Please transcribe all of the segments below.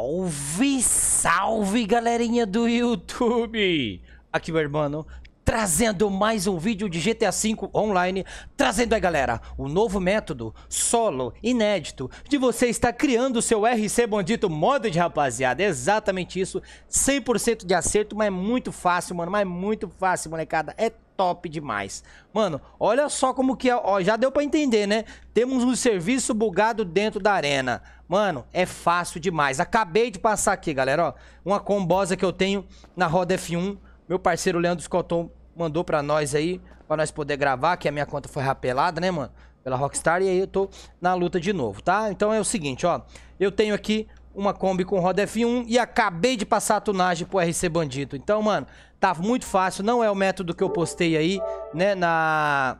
Salve, salve galerinha do YouTube! Aqui meu irmão trazendo mais um vídeo de GTA V online, trazendo aí galera, o novo método solo, inédito, de você estar criando o seu RC Bandito Modded, rapaziada, exatamente isso, 100% de acerto, mas é muito fácil, mano, mas é muito fácil, molecada, é top demais. Mano, olha só como que é, ó, já deu pra entender, né? Temos um serviço bugado dentro da arena. Mano, é fácil demais. Acabei de passar aqui, galera, ó, uma combosa que eu tenho na roda F1, meu parceiro Leandro Scotton mandou pra nós aí, pra nós poder gravar, que a minha conta foi rapelada, né, mano? Pela Rockstar, e aí eu tô na luta de novo, tá? Então é o seguinte, ó. Eu tenho aqui uma Kombi com roda F1 e acabei de passar a tunagem pro RC Bandido. Então, mano, tá muito fácil, não é o método que eu postei aí, né, na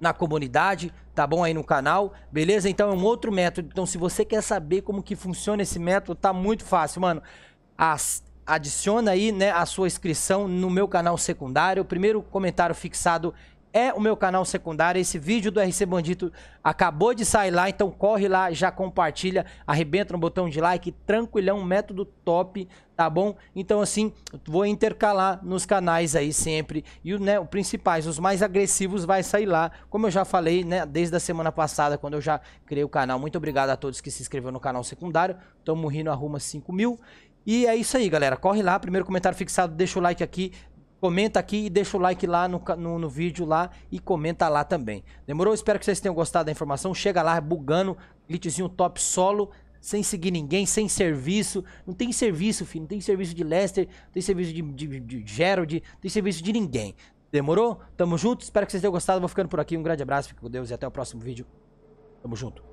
na comunidade, tá bom aí no canal, beleza? Então é um outro método. Então se você quer saber como que funciona esse método, tá muito fácil, mano. As adiciona aí né, a sua inscrição no meu canal secundário. O primeiro comentário fixado é o meu canal secundário. Esse vídeo do RC Bandito acabou de sair lá, então corre lá, já compartilha, arrebenta no botão de like, tranquilão, método top, tá bom? Então assim, vou intercalar nos canais aí sempre. E né, os principais, os mais agressivos vai sair lá, como eu já falei, né, desde a semana passada, quando eu já criei o canal. Muito obrigado a todos que se inscreveram no canal secundário. Tamo rindo, arruma 5 mil. E é isso aí, galera. Corre lá, primeiro comentário fixado, deixa o like aqui, comenta aqui e deixa o like lá no, no, no, vídeo lá e comenta lá também. Demorou? Espero que vocês tenham gostado da informação. Chega lá, bugando, glitchzinho top solo, sem seguir ninguém, sem serviço. Não tem serviço, filho. Não tem serviço de Lester, não tem serviço de, de, de Gerald, não tem serviço de ninguém. Demorou? Tamo junto. Espero que vocês tenham gostado. Vou ficando por aqui. Um grande abraço, fique com Deus e até o próximo vídeo. Tamo junto.